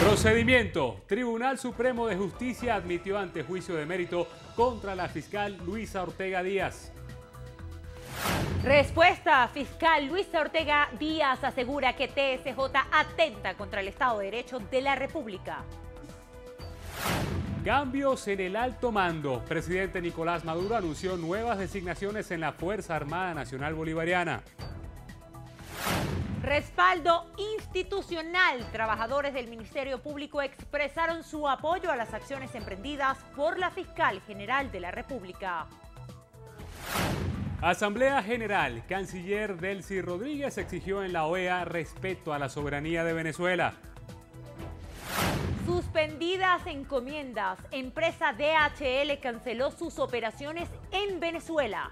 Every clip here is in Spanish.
Procedimiento. Tribunal Supremo de Justicia admitió ante juicio de mérito contra la fiscal Luisa Ortega Díaz. Respuesta. Fiscal Luisa Ortega Díaz asegura que TSJ atenta contra el Estado de Derecho de la República. Cambios en el alto mando. Presidente Nicolás Maduro anunció nuevas designaciones en la Fuerza Armada Nacional Bolivariana. Respaldo institucional. Trabajadores del Ministerio Público expresaron su apoyo a las acciones emprendidas por la Fiscal General de la República. Asamblea General, Canciller Delcy Rodríguez exigió en la OEA respeto a la soberanía de Venezuela. Suspendidas encomiendas, empresa DHL canceló sus operaciones en Venezuela.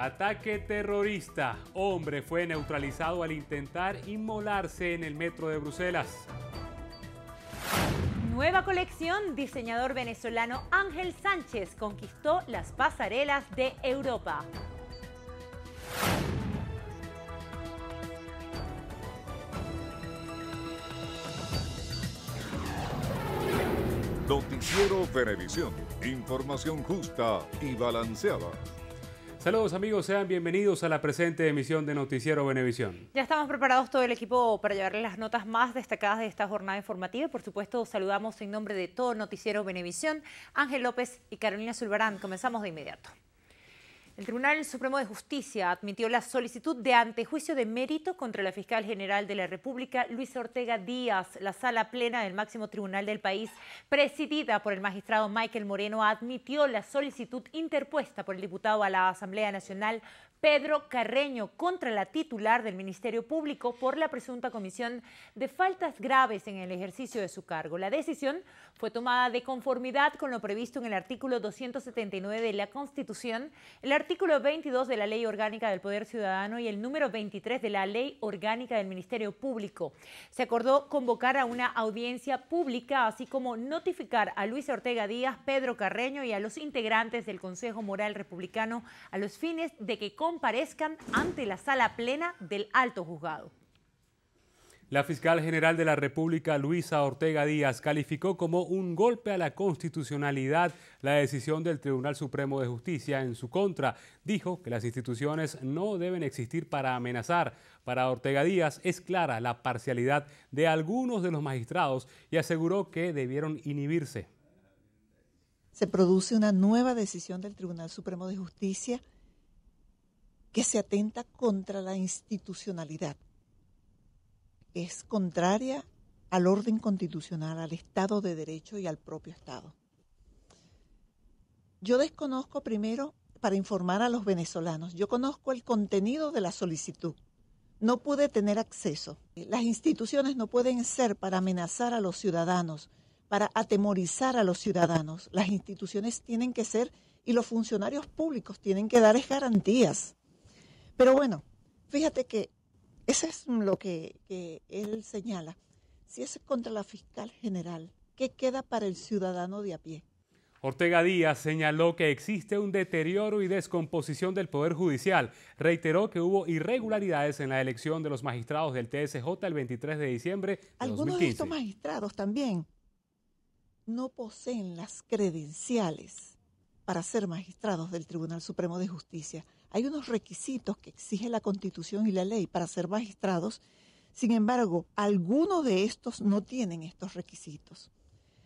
Ataque terrorista. Hombre fue neutralizado al intentar inmolarse en el metro de Bruselas. Nueva colección, diseñador venezolano Ángel Sánchez conquistó las pasarelas de Europa. Noticiero Televisión, información justa y balanceada. Saludos amigos, sean bienvenidos a la presente emisión de Noticiero Benevisión. Ya estamos preparados todo el equipo para llevarles las notas más destacadas de esta jornada informativa por supuesto saludamos en nombre de todo Noticiero Benevisión, Ángel López y Carolina Zulbarán. Comenzamos de inmediato. El Tribunal Supremo de Justicia admitió la solicitud de antejuicio de mérito contra la fiscal general de la República, Luis Ortega Díaz. La sala plena del máximo tribunal del país, presidida por el magistrado Michael Moreno, admitió la solicitud interpuesta por el diputado a la Asamblea Nacional Pedro Carreño contra la titular del Ministerio Público por la presunta comisión de faltas graves en el ejercicio de su cargo. La decisión fue tomada de conformidad con lo previsto en el artículo 279 de la Constitución, el artículo 22 de la Ley Orgánica del Poder Ciudadano y el número 23 de la Ley Orgánica del Ministerio Público. Se acordó convocar a una audiencia pública, así como notificar a Luis Ortega Díaz, Pedro Carreño y a los integrantes del Consejo Moral Republicano a los fines de que comparezcan ante la sala plena del alto juzgado. La fiscal general de la República, Luisa Ortega Díaz, calificó como un golpe a la constitucionalidad la decisión del Tribunal Supremo de Justicia en su contra. Dijo que las instituciones no deben existir para amenazar. Para Ortega Díaz es clara la parcialidad de algunos de los magistrados y aseguró que debieron inhibirse. Se produce una nueva decisión del Tribunal Supremo de Justicia que se atenta contra la institucionalidad. Es contraria al orden constitucional, al Estado de Derecho y al propio Estado. Yo desconozco primero, para informar a los venezolanos, yo conozco el contenido de la solicitud. No pude tener acceso. Las instituciones no pueden ser para amenazar a los ciudadanos, para atemorizar a los ciudadanos. Las instituciones tienen que ser y los funcionarios públicos tienen que dar garantías pero bueno, fíjate que eso es lo que, él señala. Si es contra la fiscal general, ¿qué queda para el ciudadano de a pie? Ortega Díaz señaló que existe un deterioro y descomposición del Poder Judicial. Reiteró que hubo irregularidades en la elección de los magistrados del TSJ el 23 de diciembre Algunos de estos magistrados también no poseen las credenciales para ser magistrados del Tribunal Supremo de Justicia. Hay unos requisitos que exige la Constitución y la ley para ser magistrados. Sin embargo, algunos de estos no tienen estos requisitos.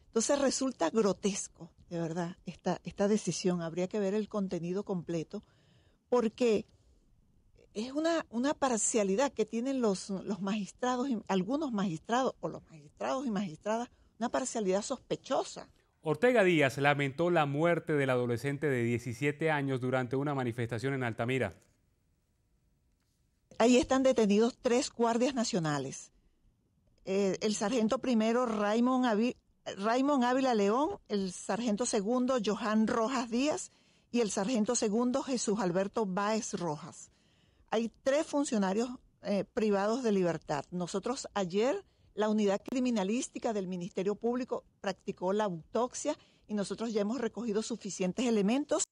Entonces resulta grotesco, de verdad, esta, esta decisión. Habría que ver el contenido completo porque es una, una parcialidad que tienen los, los magistrados, algunos magistrados o los magistrados y magistradas, una parcialidad sospechosa. Ortega Díaz lamentó la muerte del adolescente de 17 años durante una manifestación en Altamira. Ahí están detenidos tres guardias nacionales. Eh, el sargento primero Raymond, Ávila León, el sargento segundo Johan Rojas Díaz y el sargento segundo Jesús Alberto Báez Rojas. Hay tres funcionarios eh, privados de libertad. Nosotros ayer la unidad criminalística del Ministerio Público practicó la autopsia y nosotros ya hemos recogido suficientes elementos.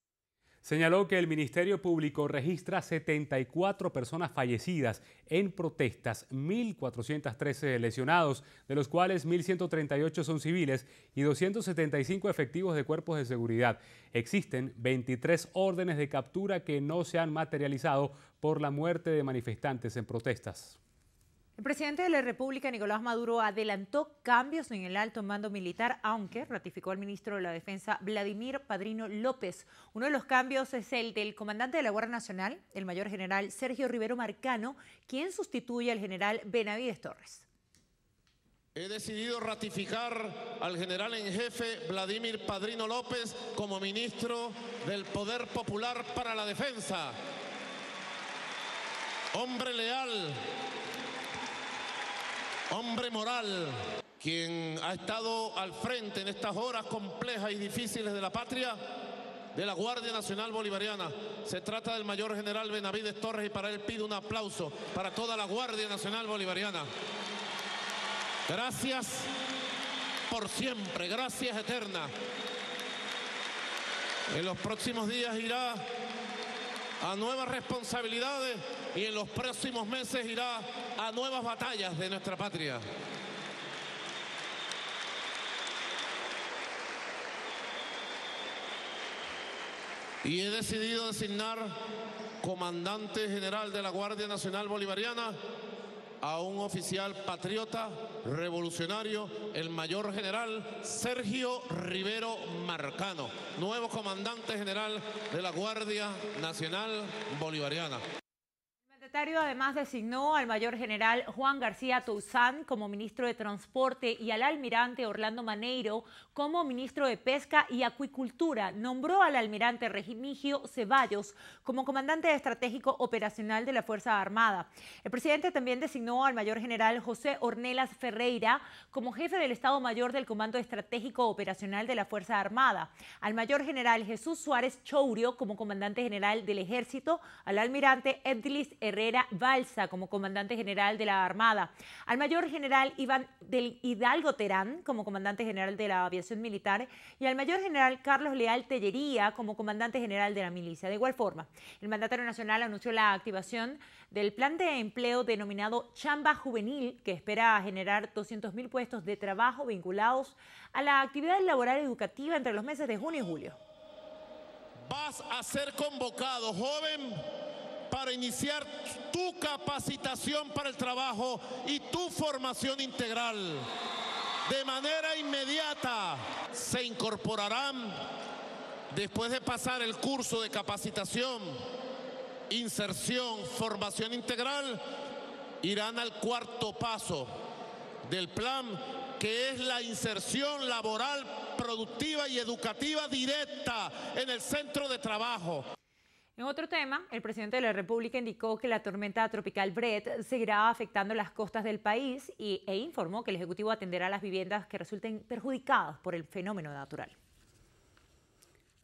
Señaló que el Ministerio Público registra 74 personas fallecidas en protestas, 1.413 lesionados, de los cuales 1.138 son civiles y 275 efectivos de cuerpos de seguridad. Existen 23 órdenes de captura que no se han materializado por la muerte de manifestantes en protestas. El presidente de la República, Nicolás Maduro, adelantó cambios en el alto mando militar, aunque ratificó al ministro de la Defensa, Vladimir Padrino López. Uno de los cambios es el del comandante de la Guardia Nacional, el mayor general Sergio Rivero Marcano, quien sustituye al general Benavides Torres. He decidido ratificar al general en jefe Vladimir Padrino López como ministro del Poder Popular para la Defensa. Hombre leal hombre moral, quien ha estado al frente en estas horas complejas y difíciles de la patria de la Guardia Nacional Bolivariana. Se trata del mayor general Benavides Torres y para él pido un aplauso para toda la Guardia Nacional Bolivariana. Gracias por siempre, gracias eterna. En los próximos días irá a nuevas responsabilidades y en los próximos meses irá a nuevas batallas de nuestra patria. Y he decidido designar comandante general de la Guardia Nacional Bolivariana a un oficial patriota, revolucionario, el mayor general Sergio Rivero Marcano, nuevo comandante general de la Guardia Nacional Bolivariana secretario además designó al mayor general Juan García Toussaint como ministro de Transporte y al almirante Orlando Maneiro como ministro de Pesca y Acuicultura. Nombró al almirante Regimigio Ceballos como comandante estratégico operacional de la Fuerza Armada. El presidente también designó al mayor general José Ornelas Ferreira como jefe del Estado Mayor del Comando Estratégico Operacional de la Fuerza Armada, al mayor general Jesús Suárez Chourio como comandante general del Ejército, al almirante Edlis R. Balsa como comandante general de la Armada, al mayor general Iván del Hidalgo Terán como comandante general de la Aviación Militar y al mayor general Carlos Leal Tellería como comandante general de la Milicia. De igual forma, el mandatario nacional anunció la activación del plan de empleo denominado Chamba Juvenil, que espera generar mil puestos de trabajo vinculados a la actividad laboral educativa entre los meses de junio y julio. Vas a ser convocado, joven, para iniciar tu capacitación para el trabajo y tu formación integral. De manera inmediata se incorporarán, después de pasar el curso de capacitación, inserción, formación integral, irán al cuarto paso del plan que es la inserción laboral, productiva y educativa directa en el centro de trabajo. En otro tema, el presidente de la República indicó que la tormenta tropical Brett seguirá afectando las costas del país y, e informó que el Ejecutivo atenderá las viviendas que resulten perjudicadas por el fenómeno natural.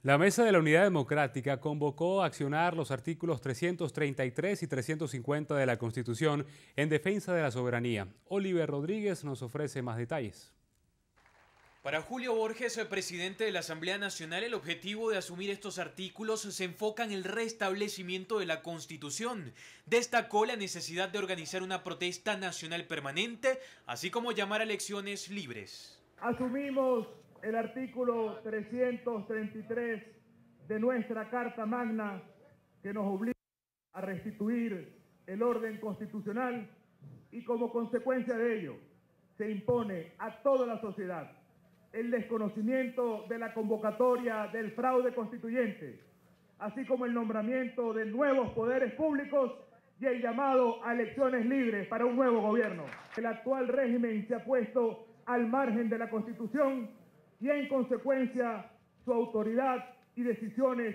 La Mesa de la Unidad Democrática convocó a accionar los artículos 333 y 350 de la Constitución en defensa de la soberanía. Oliver Rodríguez nos ofrece más detalles. Para Julio Borges, presidente de la Asamblea Nacional, el objetivo de asumir estos artículos se enfoca en el restablecimiento de la Constitución. Destacó la necesidad de organizar una protesta nacional permanente, así como llamar a elecciones libres. Asumimos el artículo 333 de nuestra Carta Magna que nos obliga a restituir el orden constitucional y como consecuencia de ello se impone a toda la sociedad el desconocimiento de la convocatoria del fraude constituyente, así como el nombramiento de nuevos poderes públicos y el llamado a elecciones libres para un nuevo gobierno. El actual régimen se ha puesto al margen de la Constitución y en consecuencia su autoridad y decisiones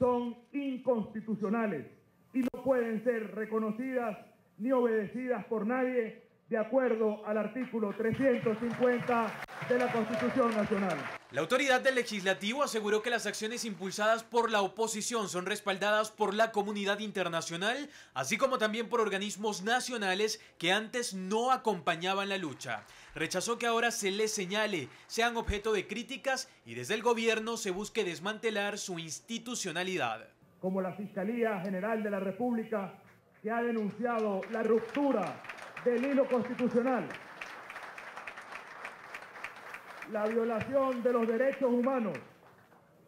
son inconstitucionales y no pueden ser reconocidas ni obedecidas por nadie de acuerdo al artículo 350 de la Constitución Nacional. La autoridad del legislativo aseguró que las acciones impulsadas por la oposición son respaldadas por la comunidad internacional, así como también por organismos nacionales que antes no acompañaban la lucha. Rechazó que ahora se les señale, sean objeto de críticas y desde el gobierno se busque desmantelar su institucionalidad. Como la Fiscalía General de la República, que ha denunciado la ruptura del hilo constitucional, la violación de los derechos humanos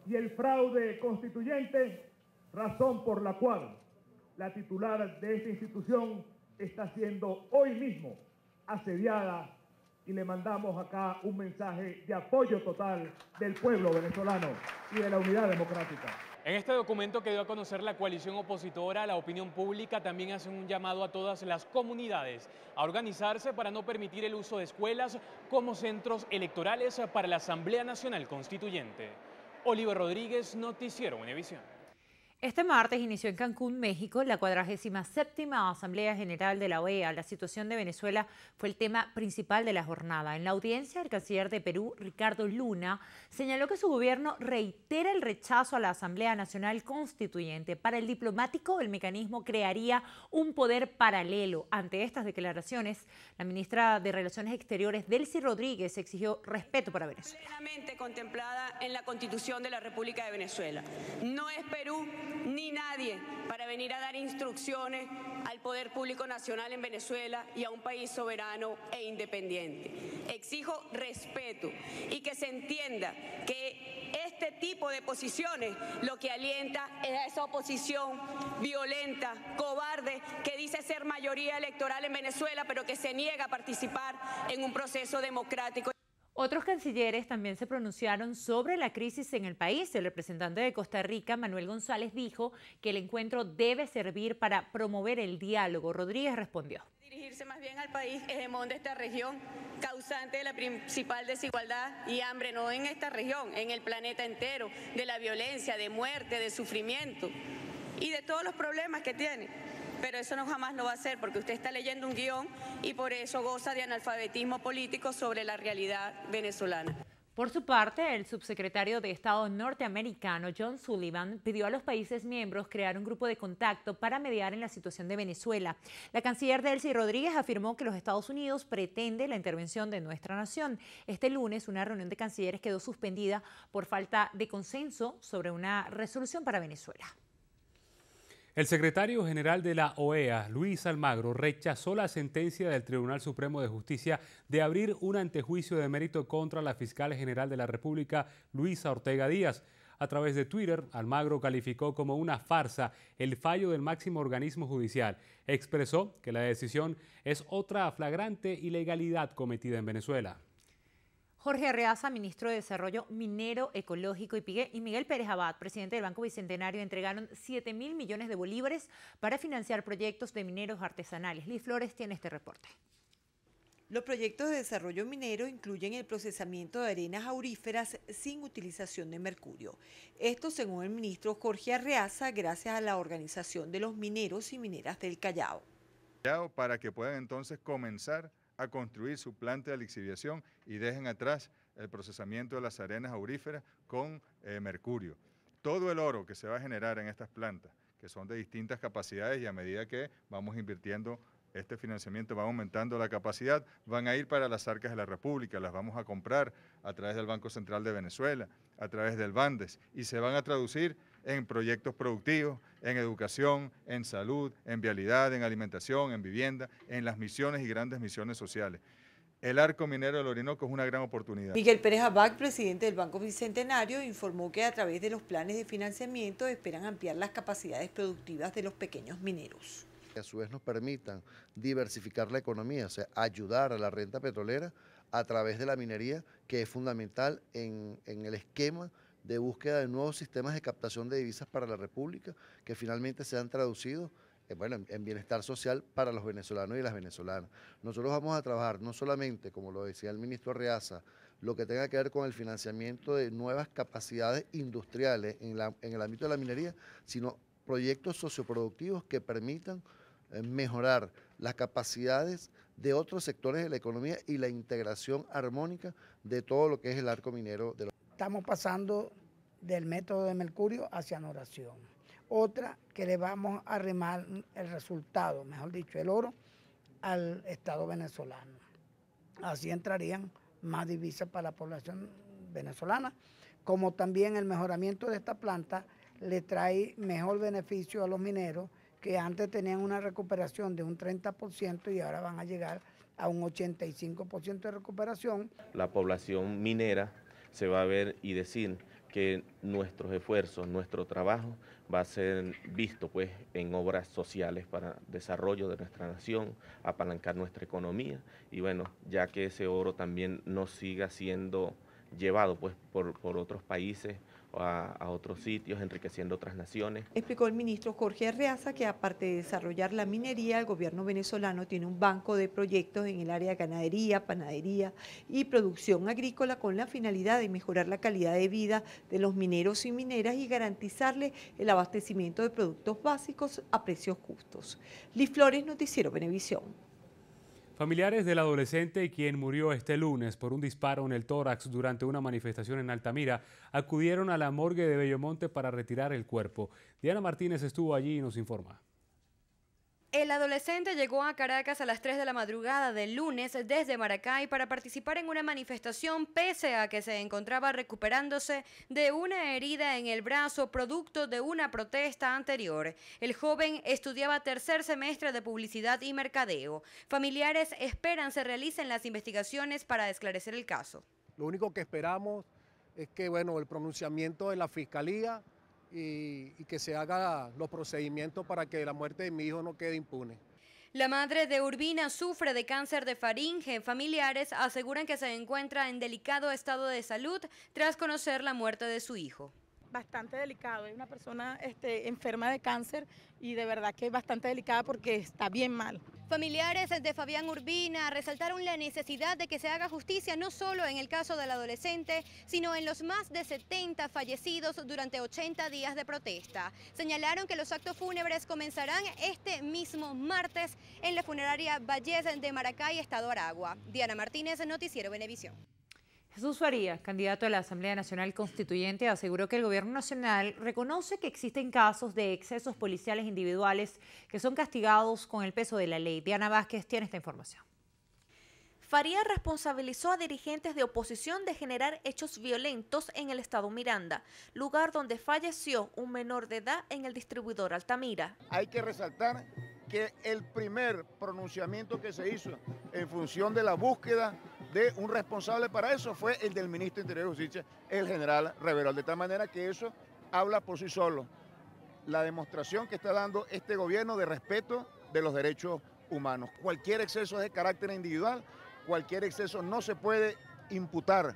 y el fraude constituyente, razón por la cual la titular de esta institución está siendo hoy mismo asediada y le mandamos acá un mensaje de apoyo total del pueblo venezolano y de la unidad democrática. En este documento que dio a conocer la coalición opositora, la opinión pública también hace un llamado a todas las comunidades a organizarse para no permitir el uso de escuelas como centros electorales para la Asamblea Nacional Constituyente. Oliver Rodríguez, Noticiero Univisión. Este martes inició en Cancún, México, la 47 Asamblea General de la OEA. La situación de Venezuela fue el tema principal de la jornada. En la audiencia, el canciller de Perú, Ricardo Luna, señaló que su gobierno reitera el rechazo a la Asamblea Nacional Constituyente. Para el diplomático, el mecanismo crearía un poder paralelo. Ante estas declaraciones, la ministra de Relaciones Exteriores, Delcy Rodríguez, exigió respeto para Venezuela. contemplada en la Constitución de la República de Venezuela. No es Perú ni nadie para venir a dar instrucciones al Poder Público Nacional en Venezuela y a un país soberano e independiente. Exijo respeto y que se entienda que este tipo de posiciones lo que alienta es a esa oposición violenta, cobarde, que dice ser mayoría electoral en Venezuela, pero que se niega a participar en un proceso democrático. Otros cancilleres también se pronunciaron sobre la crisis en el país. El representante de Costa Rica, Manuel González, dijo que el encuentro debe servir para promover el diálogo. Rodríguez respondió. Dirigirse más bien al país hegemón de esta región, causante de la principal desigualdad y hambre, no en esta región, en el planeta entero, de la violencia, de muerte, de sufrimiento y de todos los problemas que tiene pero eso no jamás lo va a hacer porque usted está leyendo un guión y por eso goza de analfabetismo político sobre la realidad venezolana. Por su parte, el subsecretario de Estado norteamericano John Sullivan pidió a los países miembros crear un grupo de contacto para mediar en la situación de Venezuela. La canciller Delcy Rodríguez afirmó que los Estados Unidos pretende la intervención de nuestra nación. Este lunes, una reunión de cancilleres quedó suspendida por falta de consenso sobre una resolución para Venezuela. El secretario general de la OEA, Luis Almagro, rechazó la sentencia del Tribunal Supremo de Justicia de abrir un antejuicio de mérito contra la fiscal general de la República, Luisa Ortega Díaz. A través de Twitter, Almagro calificó como una farsa el fallo del máximo organismo judicial. Expresó que la decisión es otra flagrante ilegalidad cometida en Venezuela. Jorge Arreaza, ministro de Desarrollo Minero, Ecológico y y Miguel Pérez Abad, presidente del Banco Bicentenario, entregaron 7 mil millones de bolívares para financiar proyectos de mineros artesanales. Liz Flores tiene este reporte. Los proyectos de desarrollo minero incluyen el procesamiento de arenas auríferas sin utilización de mercurio. Esto según el ministro Jorge Arreaza, gracias a la organización de los mineros y mineras del Callao. Para que puedan entonces comenzar a construir su planta de lixiviación y dejen atrás el procesamiento de las arenas auríferas con eh, mercurio. Todo el oro que se va a generar en estas plantas, que son de distintas capacidades y a medida que vamos invirtiendo este financiamiento, va aumentando la capacidad, van a ir para las arcas de la República, las vamos a comprar a través del Banco Central de Venezuela, a través del Bandes y se van a traducir en proyectos productivos, en educación, en salud, en vialidad, en alimentación, en vivienda, en las misiones y grandes misiones sociales. El arco minero del Orinoco es una gran oportunidad. Miguel Pérez Abac, presidente del Banco Bicentenario, informó que a través de los planes de financiamiento esperan ampliar las capacidades productivas de los pequeños mineros. A su vez nos permitan diversificar la economía, o sea, ayudar a la renta petrolera a través de la minería, que es fundamental en, en el esquema de búsqueda de nuevos sistemas de captación de divisas para la República, que finalmente se han traducido eh, bueno, en, bienestar social para los venezolanos y las venezolanas. Nosotros vamos a trabajar no solamente, como lo decía el ministro Reaza, lo que tenga que ver con el financiamiento de nuevas capacidades industriales en, la, en el ámbito de la minería, sino proyectos socioproductivos que permitan eh, mejorar las capacidades de otros sectores de la economía y la integración armónica de todo lo que es el arco minero de los estamos pasando del método de Mercurio hacia anoración, Otra que le vamos a remar el resultado, mejor dicho, el oro, al Estado venezolano. Así entrarían más divisas para la población venezolana, como también el mejoramiento de esta planta le trae mejor beneficio a los mineros que antes tenían una recuperación de un 30% y ahora van a llegar a un 85% de recuperación. La población minera se va a ver y decir que nuestros esfuerzos, nuestro trabajo va a ser visto pues en obras sociales para desarrollo de nuestra nación, apalancar nuestra economía y bueno, ya que ese oro también no siga siendo llevado pues por otros países a, otros sitios, enriqueciendo otras naciones. Explicó el ministro Jorge Arreaza que aparte de desarrollar la minería, el gobierno venezolano tiene un banco de proyectos en el área de ganadería, panadería y producción agrícola con la finalidad de mejorar la calidad de vida de los mineros y mineras y garantizarle el abastecimiento de productos básicos a precios justos. Liz Flores, Noticiero Venevisión. Familiares del adolescente quien murió este lunes por un disparo en el tórax durante una manifestación en Altamira acudieron a la morgue de Bellomonte para retirar el cuerpo. Diana Martínez estuvo allí y nos informa. El adolescente llegó a Caracas a las 3 de la madrugada del lunes desde Maracay para participar en una manifestación pese a que se encontraba recuperándose de una herida en el brazo producto de una protesta anterior. El joven estudiaba tercer semestre de publicidad y mercadeo. Familiares esperan se realicen las investigaciones para esclarecer el caso. Lo único que esperamos es que bueno, el pronunciamiento de la fiscalía y, que se haga los procedimientos para que la muerte de mi hijo no quede impune. La madre de Urbina sufre de cáncer de faringe. Familiares aseguran que se encuentra en delicado estado de salud tras conocer la muerte de su hijo bastante delicado. Es una persona este, enferma de cáncer y de verdad que es bastante delicada porque está bien mal. Familiares de Fabián Urbina resaltaron la necesidad de que se haga justicia no solo en el caso del adolescente, sino en los más de 70 fallecidos durante 80 días de protesta. Señalaron que los actos fúnebres comenzarán este mismo martes en la funeraria Valles de Maracay, Estado Aragua. Diana Martínez, Noticiero Venevisión. Jesús Faría, candidato a la Asamblea Nacional Constituyente, aseguró que el Gobierno Nacional reconoce que existen casos de excesos policiales individuales que son castigados con el peso de la ley. Diana Vázquez tiene esta información. Faría responsabilizó a dirigentes de oposición de generar hechos violentos en el estado Miranda, lugar donde falleció un menor de edad en el distribuidor Altamira. Hay que resaltar que el primer pronunciamiento que se hizo en función de la búsqueda de un responsable para eso fue el del ministro de Interior y Justicia, el general Reverol. De tal manera que eso habla por sí solo. La demostración que está dando este gobierno de respeto de los derechos humanos. Cualquier exceso es de carácter individual, cualquier exceso no se puede imputar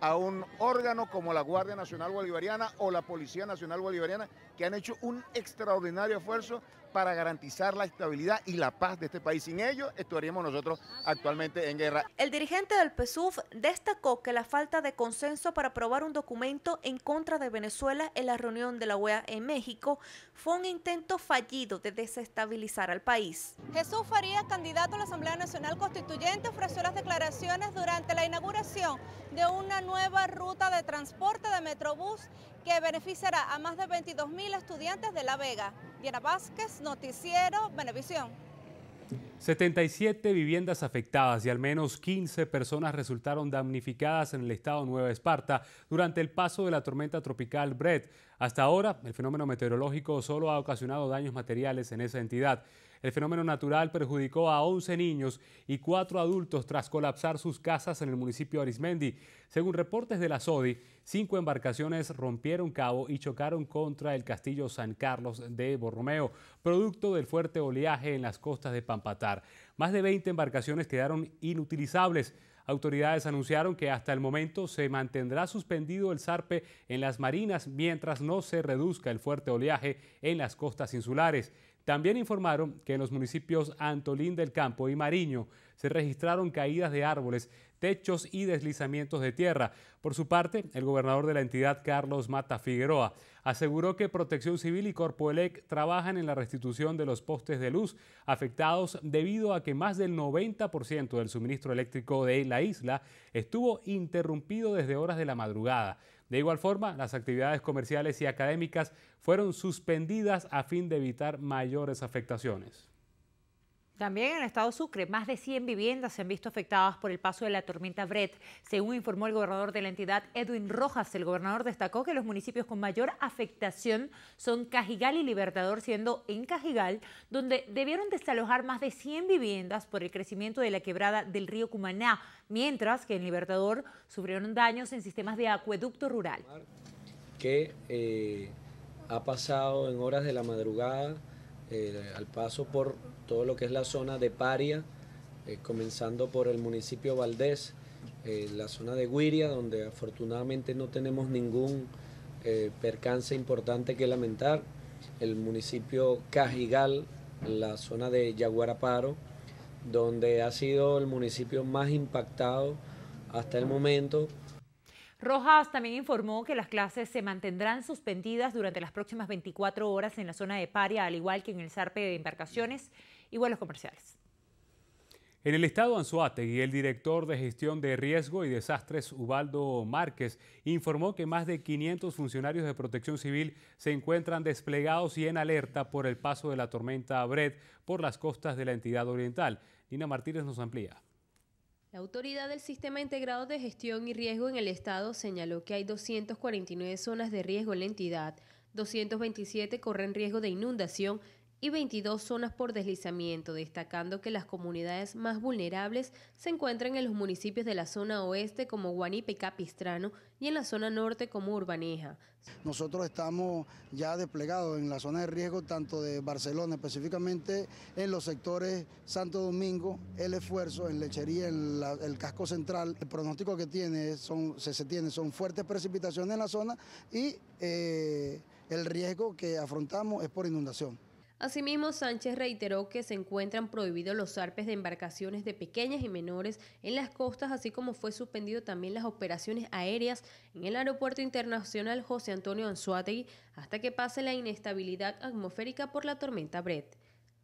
a un órgano como la Guardia Nacional Bolivariana o la Policía Nacional Bolivariana, que han hecho un extraordinario esfuerzo para garantizar la estabilidad y la paz de este país. Sin ello estaríamos nosotros actualmente en guerra. El dirigente del PSUV destacó que la falta de consenso para aprobar un documento en contra de Venezuela en la reunión de la OEA en México fue un intento fallido de desestabilizar al país. Jesús Faría, candidato a la Asamblea Nacional Constituyente, ofreció las declaraciones durante la inauguración de una nueva ruta de transporte de Metrobús que beneficiará a más de 22.000 estudiantes de La Vega. Diana Vázquez, Noticiero, Benevisión. 77 viviendas afectadas y al menos 15 personas resultaron damnificadas en el estado Nueva Esparta durante el paso de la tormenta tropical Brett. Hasta ahora, el fenómeno meteorológico solo ha ocasionado daños materiales en esa entidad. El fenómeno natural perjudicó a 11 niños y 4 adultos tras colapsar sus casas en el municipio de Arismendi. Según reportes de la SODI, cinco embarcaciones rompieron cabo y chocaron contra el castillo San Carlos de Borromeo, producto del fuerte oleaje en las costas de Pampatar. Más de 20 embarcaciones quedaron inutilizables. Autoridades anunciaron que hasta el momento se mantendrá suspendido el zarpe en las marinas mientras no se reduzca el fuerte oleaje en las costas insulares. También informaron que en los municipios Antolín del Campo y Mariño se registraron caídas de árboles, techos y deslizamientos de tierra. Por su parte, el gobernador de la entidad, Carlos Mata Figueroa, aseguró que Protección Civil y Corpoelec trabajan en la restitución de los postes de luz afectados debido a que más del 90% del suministro eléctrico de la isla estuvo interrumpido desde horas de la madrugada. De igual forma, las actividades comerciales y académicas fueron suspendidas a fin de evitar mayores afectaciones. También en el estado Sucre, más de 100 viviendas se han visto afectadas por el paso de la tormenta Brett. Según informó el gobernador de la entidad, Edwin Rojas, el gobernador destacó que los municipios con mayor afectación son Cajigal y Libertador, siendo en Cajigal donde debieron desalojar más de 100 viviendas por el crecimiento de la quebrada del río Cumaná, mientras que en Libertador sufrieron daños en sistemas de acueducto rural. Que eh, ha pasado en horas de la madrugada eh, al paso por todo lo que es la zona de Paria, eh, comenzando por el municipio Valdés, eh, la zona de Guiria, donde afortunadamente no tenemos ningún eh, percance importante que lamentar, el municipio Cajigal, la zona de Yaguaraparo, donde ha sido el municipio más impactado hasta el momento Rojas también informó que las clases se mantendrán suspendidas durante las próximas 24 horas en la zona de Paria, al igual que en el zarpe de embarcaciones y vuelos comerciales. En el estado Anzuategui, el director de gestión de riesgo y desastres, Ubaldo Márquez, informó que más de 500 funcionarios de protección civil se encuentran desplegados y en alerta por el paso de la tormenta Bred por las costas de la entidad oriental. Dina Martínez nos amplía. La autoridad del Sistema Integrado de Gestión y Riesgo en el Estado señaló que hay 249 zonas de riesgo en la entidad, 227 corren riesgo de inundación y 22 zonas por deslizamiento, destacando que las comunidades más vulnerables se encuentran en los municipios de la zona oeste como Guanipe y Capistrano y en la zona norte como Urbaneja. Nosotros estamos ya desplegados en la zona de riesgo tanto de Barcelona, específicamente en los sectores Santo Domingo, El Esfuerzo, en Lechería, en el casco central. El pronóstico que tiene son, se, tiene son fuertes precipitaciones en la zona y eh, el riesgo que afrontamos es por inundación. Asimismo, Sánchez reiteró que se encuentran prohibidos los arpes de embarcaciones de pequeñas y menores en las costas, así como fue suspendido también las operaciones aéreas en el Aeropuerto Internacional José Antonio Anzuategui hasta que pase la inestabilidad atmosférica por la tormenta Brett.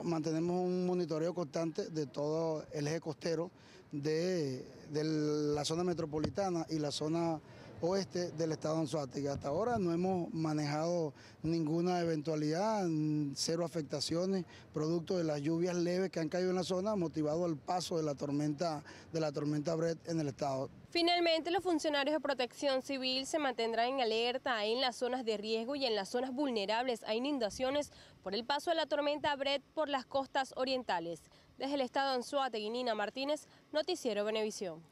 Mantenemos un monitoreo constante de todo el eje costero de la zona metropolitana y la zona oeste del estado de Hasta ahora no hemos manejado ninguna eventualidad, cero afectaciones, producto de las lluvias leves que han caído en la zona, motivado al paso de la tormenta, de la tormenta Brett en el estado. Finalmente, los funcionarios de protección civil se mantendrán en alerta en las zonas de riesgo y en las zonas vulnerables a inundaciones por el paso de la tormenta Brett por las costas orientales. Desde el estado de guinina Nina Martínez, Noticiero Benevisión.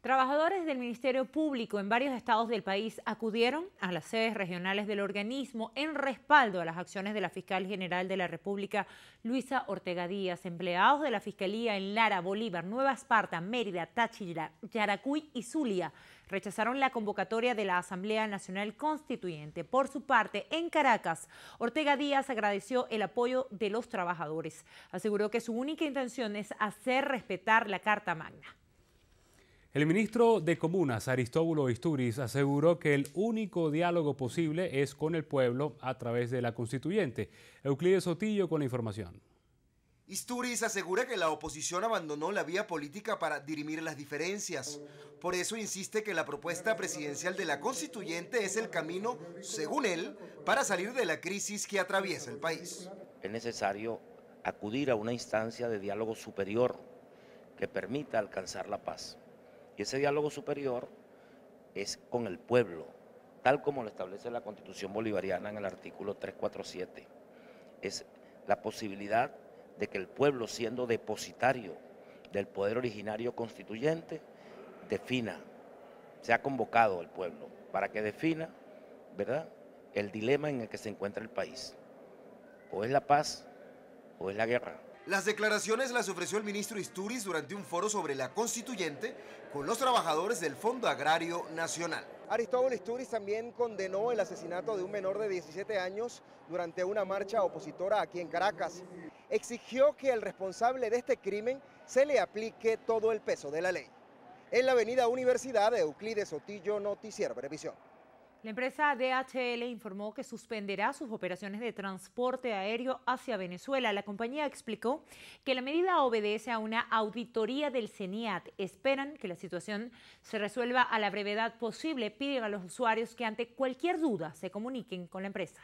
Trabajadores del Ministerio Público en varios estados del país acudieron a las sedes regionales del organismo en respaldo a las acciones de la fiscal general de la República, Luisa Ortega Díaz. Empleados de la Fiscalía en Lara, Bolívar, Nueva Esparta, Mérida, Táchira, Yaracuy y Zulia rechazaron la convocatoria de la Asamblea Nacional Constituyente. Por su parte, en Caracas, Ortega Díaz agradeció el apoyo de los trabajadores. Aseguró que su única intención es hacer respetar la Carta Magna. El ministro de Comunas, Aristóbulo Isturiz, aseguró que el único diálogo posible es con el pueblo a través de la constituyente. Euclides Sotillo con la información. Isturiz asegura que la oposición abandonó la vía política para dirimir las diferencias. Por eso insiste que la propuesta presidencial de la constituyente es el camino, según él, para salir de la crisis que atraviesa el país. Es necesario acudir a una instancia de diálogo superior que permita alcanzar la paz. Y ese diálogo superior es con el pueblo, tal como lo establece la Constitución Bolivariana en el artículo 347. Es la posibilidad de que el pueblo, siendo depositario del poder originario constituyente, defina, sea convocado el pueblo para que defina, ¿verdad?, el dilema en el que se encuentra el país. O es la paz o es la guerra. Las declaraciones las ofreció el ministro Isturiz durante un foro sobre la constituyente con los trabajadores del Fondo Agrario Nacional. Aristóbulo Isturiz también condenó el asesinato de un menor de 17 años durante una marcha opositora aquí en Caracas. Exigió que al responsable de este crimen se le aplique todo el peso de la ley. En la avenida Universidad, Euclides Otillo, Noticiero Previsión. La empresa DHL informó que suspenderá sus operaciones de transporte aéreo hacia Venezuela. La compañía explicó que la medida obedece a una auditoría del CENIAT. Esperan que la situación se resuelva a la brevedad posible. Piden a los usuarios que ante cualquier duda se comuniquen con la empresa.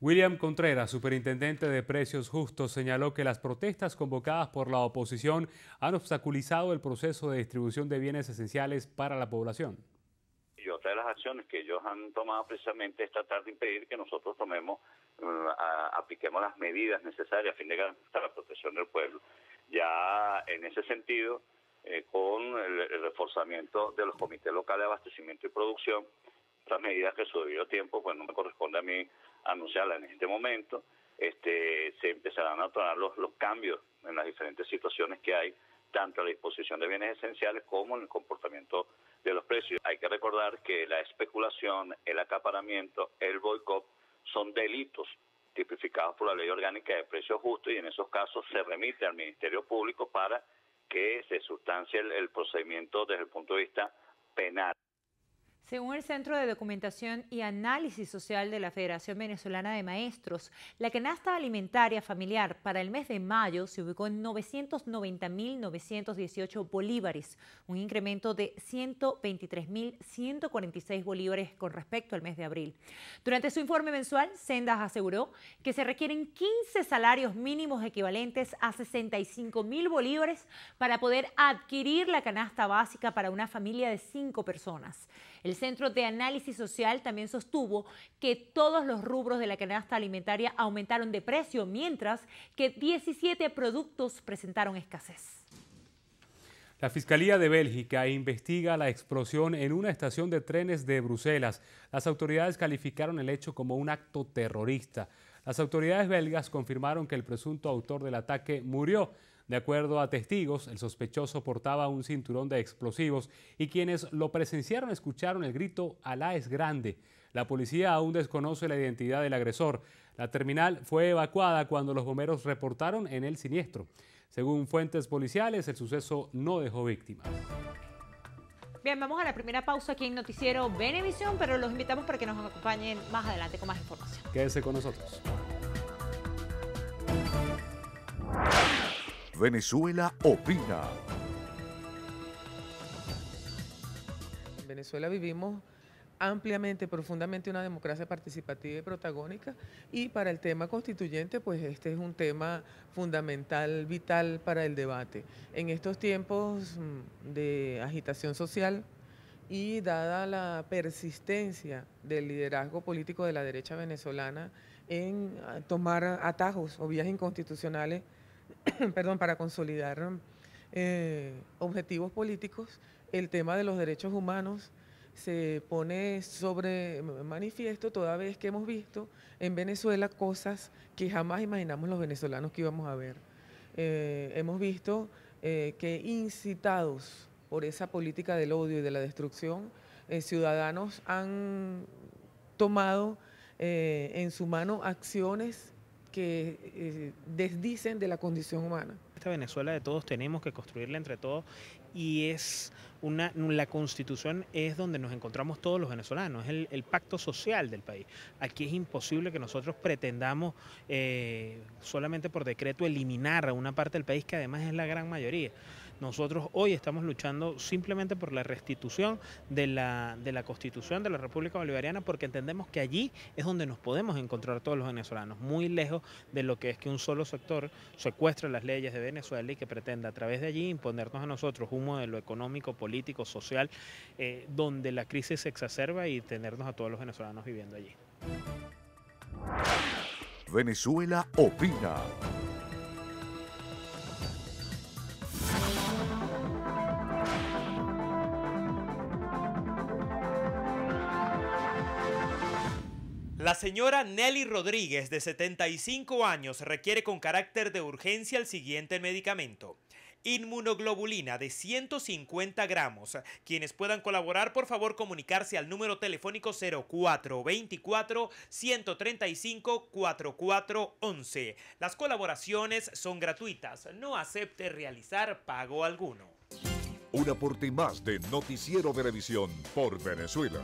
William Contreras, superintendente de Precios Justos, señaló que las protestas convocadas por la oposición han obstaculizado el proceso de distribución de bienes esenciales para la población otra de las acciones que ellos han tomado precisamente es tratar de impedir que nosotros tomemos, mm, apliquemos las medidas necesarias a fin de garantizar la protección del pueblo. Ya en ese sentido, eh, con el, reforzamiento de los comités locales de abastecimiento y producción, otras medidas que su debido tiempo, pues no me corresponde a mí anunciarlas en este momento, este, se empezarán a tomar los, los cambios en las diferentes situaciones que hay, tanto a la disposición de bienes esenciales como en el comportamiento de los precios. Hay que recordar que la especulación, el acaparamiento, el boicot son delitos tipificados por la ley orgánica de precios justos y en esos casos se remite al Ministerio Público para que se sustancie el procedimiento desde el punto de vista penal. Según el Centro de Documentación y Análisis Social de la Federación Venezolana de Maestros, la canasta alimentaria familiar para el mes de mayo se ubicó en 990.918 bolívares, un incremento de 123.146 bolívares con respecto al mes de abril. Durante su informe mensual, Sendas aseguró que se requieren 15 salarios mínimos equivalentes a 65.000 bolívares para poder adquirir la canasta básica para una familia de cinco personas. El Centro de Análisis Social también sostuvo que todos los rubros de la canasta alimentaria aumentaron de precio, mientras que 17 productos presentaron escasez. La Fiscalía de Bélgica investiga la explosión en una estación de trenes de Bruselas. Las autoridades calificaron el hecho como un acto terrorista. Las autoridades belgas confirmaron que el presunto autor del ataque murió de acuerdo a testigos, el sospechoso portaba un cinturón de explosivos y quienes lo presenciaron escucharon el grito Alá es grande. La policía aún desconoce la identidad del agresor. La terminal fue evacuada cuando los bomberos reportaron en el siniestro. Según fuentes policiales, el suceso no dejó víctimas. Bien, vamos a la primera pausa aquí en Noticiero Benevisión, pero los invitamos para que nos acompañen más adelante con más información. Quédense con nosotros. Venezuela opina. En Venezuela vivimos ampliamente, profundamente una democracia participativa y protagónica y para el tema constituyente, pues este es un tema fundamental, vital para el debate. En estos tiempos mm, de agitación social, y dada la persistencia del liderazgo político de la derecha venezolana en ah, tomar atajos o vías inconstitucionales perdón, para consolidar eh, objetivos políticos, el tema de los derechos humanos se pone sobre manifiesto toda vez que hemos visto en Venezuela cosas que jamás imaginamos los venezolanos que íbamos a ver. Eh, hemos visto eh, que incitados por esa política del odio y de la destrucción, ciudadanos han tomado en su mano acciones que eh, desdicen de la condición humana. Esta Venezuela de todos tenemos que construirla entre todos y es una, la constitución es donde nos encontramos todos los venezolanos, es el, pacto social del país. Aquí es imposible que nosotros pretendamos eh, solamente por decreto eliminar a una parte del país que además es la gran mayoría. Nosotros hoy estamos luchando simplemente por la restitución de la, de la Constitución de la República Bolivariana porque entendemos que allí es donde nos podemos encontrar todos los venezolanos, muy lejos de lo que es que un solo sector secuestre las leyes de Venezuela y que pretenda a través de allí imponernos a nosotros un modelo económico, político, social, eh, donde la crisis se exacerba y tenernos a todos los venezolanos viviendo allí. Venezuela opina. La señora Nelly Rodríguez, de 75 años, requiere con carácter de urgencia el siguiente medicamento. Inmunoglobulina de 150 gramos. Quienes puedan colaborar, por favor, comunicarse al número telefónico 0424-135-4411. Las colaboraciones son gratuitas. No acepte realizar pago alguno. Un aporte más de Noticiero Televisión por Venezuela.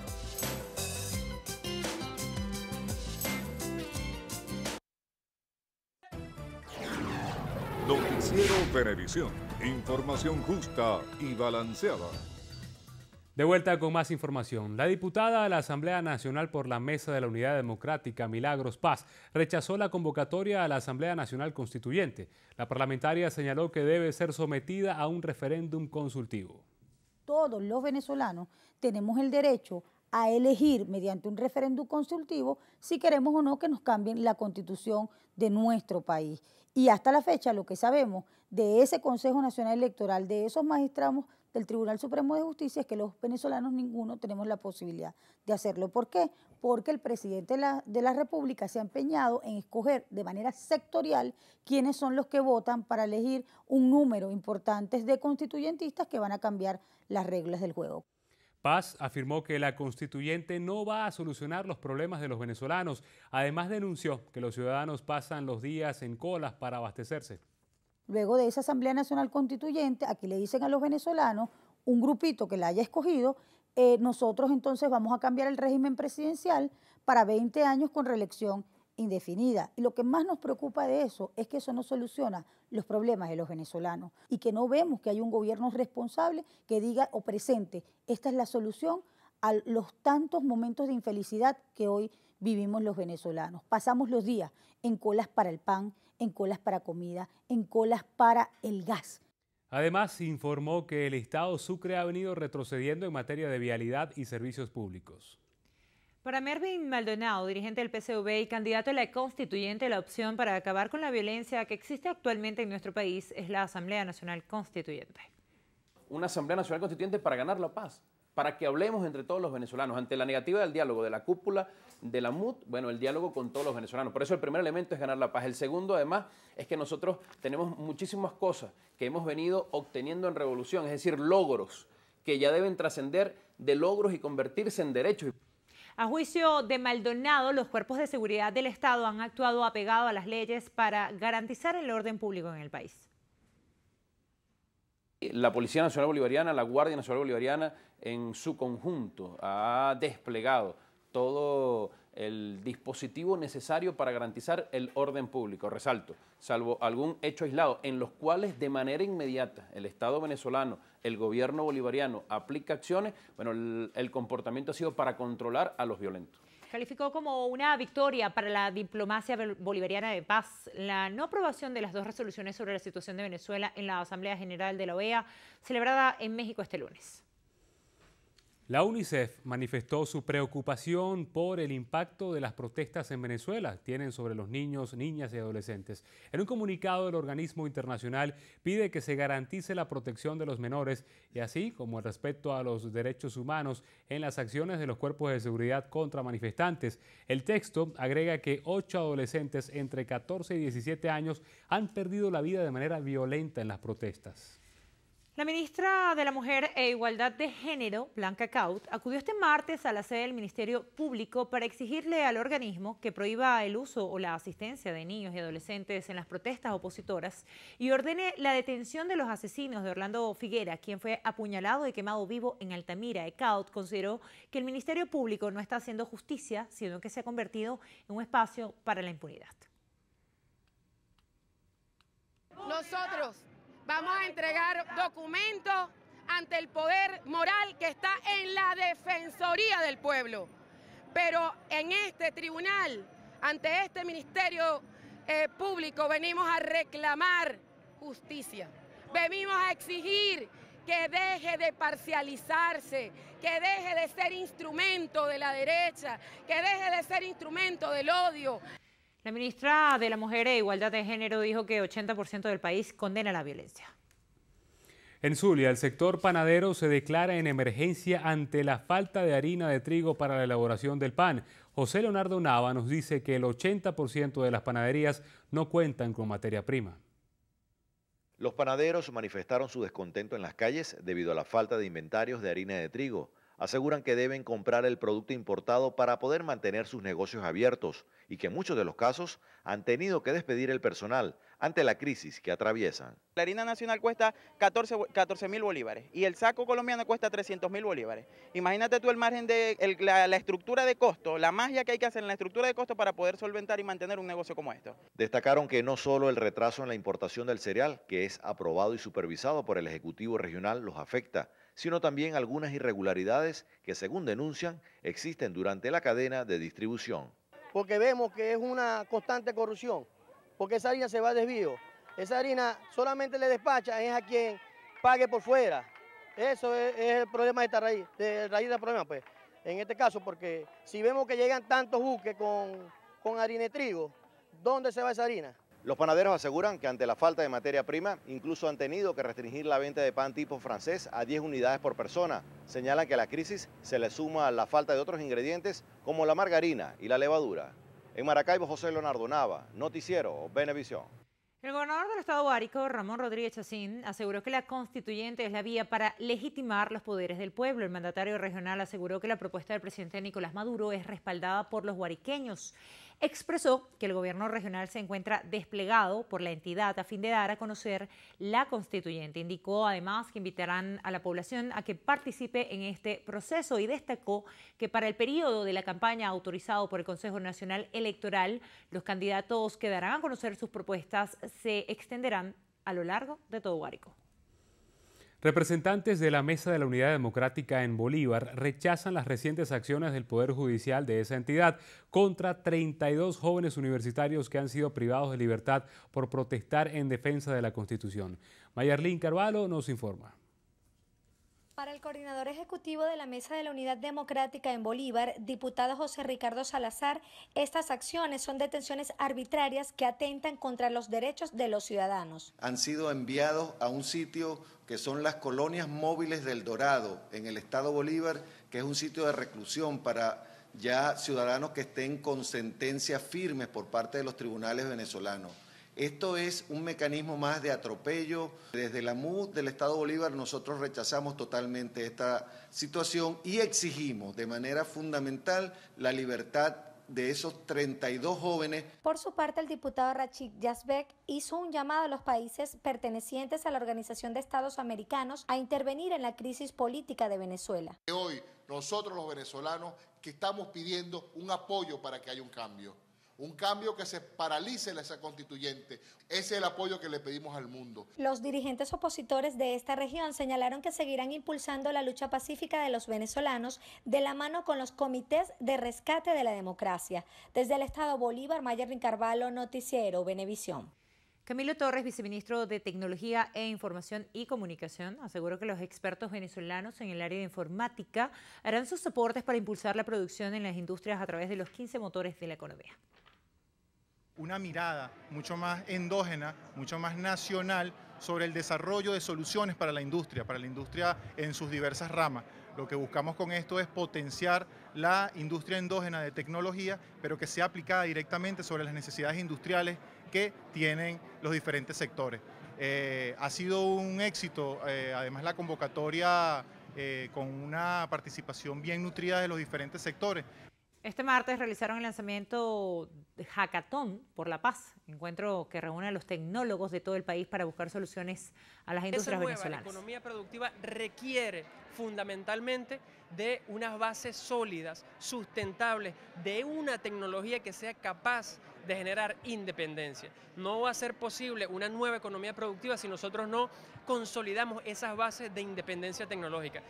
Televisión. Información justa y balanceada. De vuelta con más información. La diputada de la Asamblea Nacional por la Mesa de la Unidad Democrática, Milagros Paz, rechazó la convocatoria a la Asamblea Nacional Constituyente. La parlamentaria señaló que debe ser sometida a un referéndum consultivo. Todos los venezolanos tenemos el derecho a elegir mediante un referéndum consultivo si queremos o no que nos cambien la constitución de nuestro país. Y hasta la fecha lo que sabemos de ese Consejo Nacional Electoral, de esos magistrados del Tribunal Supremo de Justicia es que los venezolanos ninguno tenemos la posibilidad de hacerlo. ¿Por qué? Porque el presidente de la, de la, República se ha empeñado en escoger de manera sectorial quiénes son los que votan para elegir un número importante de constituyentistas que van a cambiar las reglas del juego. Paz afirmó que la constituyente no va a solucionar los problemas de los venezolanos. Además denunció que los ciudadanos pasan los días en colas para abastecerse. Luego de esa Asamblea Nacional Constituyente, aquí le dicen a los venezolanos, un grupito que la haya escogido, eh, nosotros entonces vamos a cambiar el régimen presidencial para 20 años con reelección indefinida. Y lo que más nos preocupa de eso es que eso no soluciona los problemas de los venezolanos y que no vemos que hay un gobierno responsable que diga o presente, esta es la solución a los tantos momentos de infelicidad que hoy vivimos los venezolanos. Pasamos los días en colas para el pan, en colas para comida, en colas para el gas. Además, informó que el Estado Sucre ha venido retrocediendo en materia de vialidad y servicios públicos. Para Mervin Maldonado, dirigente del PCV y candidato a la constituyente, la opción para acabar con la violencia que existe actualmente en nuestro país es la Asamblea Nacional Constituyente. Una Asamblea Nacional Constituyente para ganar la paz, para que hablemos entre todos los venezolanos. Ante la negativa del diálogo de la cúpula, de la MUD, bueno, el diálogo con todos los venezolanos. Por eso el primer elemento es ganar la paz. El segundo, además, es que nosotros tenemos muchísimas cosas que hemos venido obteniendo en revolución, es decir, logros que ya deben trascender de logros y convertirse en derechos. A juicio de Maldonado, los cuerpos de seguridad del Estado han actuado apegado a las leyes para garantizar el orden público en el país la Policía Nacional Bolivariana, la Guardia Nacional Bolivariana en su conjunto ha desplegado todo el dispositivo necesario para garantizar el orden público, resalto, salvo algún hecho aislado, en los cuales de manera inmediata el Estado venezolano, el gobierno bolivariano aplica acciones, bueno, el, el comportamiento ha sido para controlar a los violentos calificó como una victoria para la diplomacia bolivariana de paz la no aprobación de las dos resoluciones sobre la situación de Venezuela en la Asamblea General de la OEA, celebrada en México este lunes. La UNICEF manifestó su preocupación por el impacto de las protestas en Venezuela tienen sobre los niños, niñas y adolescentes. En un comunicado, el organismo internacional pide que se garantice la protección de los menores y así como el respeto a los derechos humanos en las acciones de los cuerpos de seguridad contra manifestantes. El texto agrega que ocho adolescentes entre 14 y 17 años han perdido la vida de manera violenta en las protestas. La ministra de la Mujer e Igualdad de Género, Blanca Caut, acudió este martes a la sede del Ministerio Público para exigirle al organismo que prohíba el uso o la asistencia de niños y adolescentes en las protestas opositoras y ordene la detención de los asesinos de Orlando Figuera, quien fue apuñalado y quemado vivo en Altamira. Caut consideró que el Ministerio Público no está haciendo justicia, sino que se ha convertido en un espacio para la impunidad. Nosotros Vamos a entregar documentos ante el poder moral que está en la Defensoría del Pueblo. Pero en este tribunal, ante este Ministerio eh, Público, venimos a reclamar justicia. Venimos a exigir que deje de parcializarse, que deje de ser instrumento de la derecha, que deje de ser instrumento del odio. La ministra de la Mujer e Igualdad de Género dijo que 80% del país condena la violencia. En Zulia, el sector panadero se declara en emergencia ante la falta de harina de trigo para la elaboración del pan. José Leonardo Nava nos dice que el 80% de las panaderías no cuentan con materia prima. Los panaderos manifestaron su descontento en las calles debido a la falta de inventarios de harina de trigo aseguran que deben comprar el producto importado para poder mantener sus negocios abiertos y que muchos de los casos han tenido que despedir el personal ante la crisis que atraviesan. La harina nacional cuesta 14 mil bolívares y el saco colombiano cuesta 300 mil bolívares. Imagínate tú el margen de la, la estructura de costo, la magia que hay que hacer en la estructura de costo para poder solventar y mantener un negocio como esto. Destacaron que no solo el retraso en la importación del cereal, que es aprobado y supervisado por el Ejecutivo Regional, los afecta, sino también algunas irregularidades que, según denuncian, existen durante la cadena de distribución. Porque vemos que es una constante corrupción, porque esa harina se va a desvío. Esa harina solamente le despacha es a quien pague por fuera. Eso es, el problema de esta raíz, de raíz del problema, pues. En este caso, porque si vemos que llegan tantos buques con, con harina de trigo, ¿dónde se va esa harina? Los panaderos aseguran que ante la falta de materia prima, incluso han tenido que restringir la venta de pan tipo francés a 10 unidades por persona. Señalan que a la crisis se le suma la falta de otros ingredientes como la margarina y la levadura. En Maracaibo, José Leonardo Nava, Noticiero, Benevisión. El gobernador del estado Guárico, Ramón Rodríguez Chacín, aseguró que la constituyente es la vía para legitimar los poderes del pueblo. El mandatario regional aseguró que la propuesta del presidente Nicolás Maduro es respaldada por los guariqueños expresó que el gobierno regional se encuentra desplegado por la entidad a fin de dar a conocer la constituyente. Indicó además que invitarán a la población a que participe en este proceso y destacó que para el periodo de la campaña autorizado por el Consejo Nacional Electoral, los candidatos que darán a conocer sus propuestas se extenderán a lo largo de todo Guárico. Representantes de la Mesa de la Unidad Democrática en Bolívar rechazan las recientes acciones del Poder Judicial de esa entidad contra 32 jóvenes universitarios que han sido privados de libertad por protestar en defensa de la Constitución. Mayarlin Carvalho nos informa. Para el coordinador ejecutivo de la Mesa de la Unidad Democrática en Bolívar, diputado José Ricardo Salazar, estas acciones son detenciones arbitrarias que atentan contra los derechos de los ciudadanos. Han sido enviados a un sitio que son las colonias móviles del Dorado, en el estado Bolívar, que es un sitio de reclusión para ya ciudadanos que estén con sentencias firmes por parte de los tribunales venezolanos. Esto es un mecanismo más de atropello. Desde la MUD del Estado Bolívar nosotros rechazamos totalmente esta situación y exigimos de manera fundamental la libertad de esos 32 jóvenes. Por su parte, el diputado Rachid Yazbek hizo un llamado a los países pertenecientes a la Organización de Estados Americanos a intervenir en la crisis política de Venezuela. Hoy nosotros los venezolanos que estamos pidiendo un apoyo para que haya un cambio un cambio que se paralice la esa constituyente. Ese es el apoyo que le pedimos al mundo. Los dirigentes opositores de esta región señalaron que seguirán impulsando la lucha pacífica de los venezolanos de la mano con los comités de rescate de la democracia. Desde el Estado Bolívar, Mayer Carvalho, Noticiero, Venevisión. Camilo Torres, viceministro de Tecnología e Información y Comunicación, aseguró que los expertos venezolanos en el área de informática harán sus soportes para impulsar la producción en las industrias a través de los 15 motores de la economía una mirada mucho más endógena, mucho más nacional sobre el desarrollo de soluciones para la industria, para la industria en sus diversas ramas. Lo que buscamos con esto es potenciar la industria endógena de tecnología, pero que sea aplicada directamente sobre las necesidades industriales que tienen los diferentes sectores. Eh, ha sido un éxito, eh, además la convocatoria eh, con una participación bien nutrida de los diferentes sectores. Este martes realizaron el lanzamiento de Hackathon por la Paz, encuentro que reúne a los tecnólogos de todo el país para buscar soluciones a las industrias nueva, venezolanas. La economía productiva requiere fundamentalmente de unas bases sólidas, sustentables, de una tecnología que sea capaz de generar independencia. No va a ser posible una nueva economía productiva si nosotros no consolidamos esas bases de independencia tecnológica.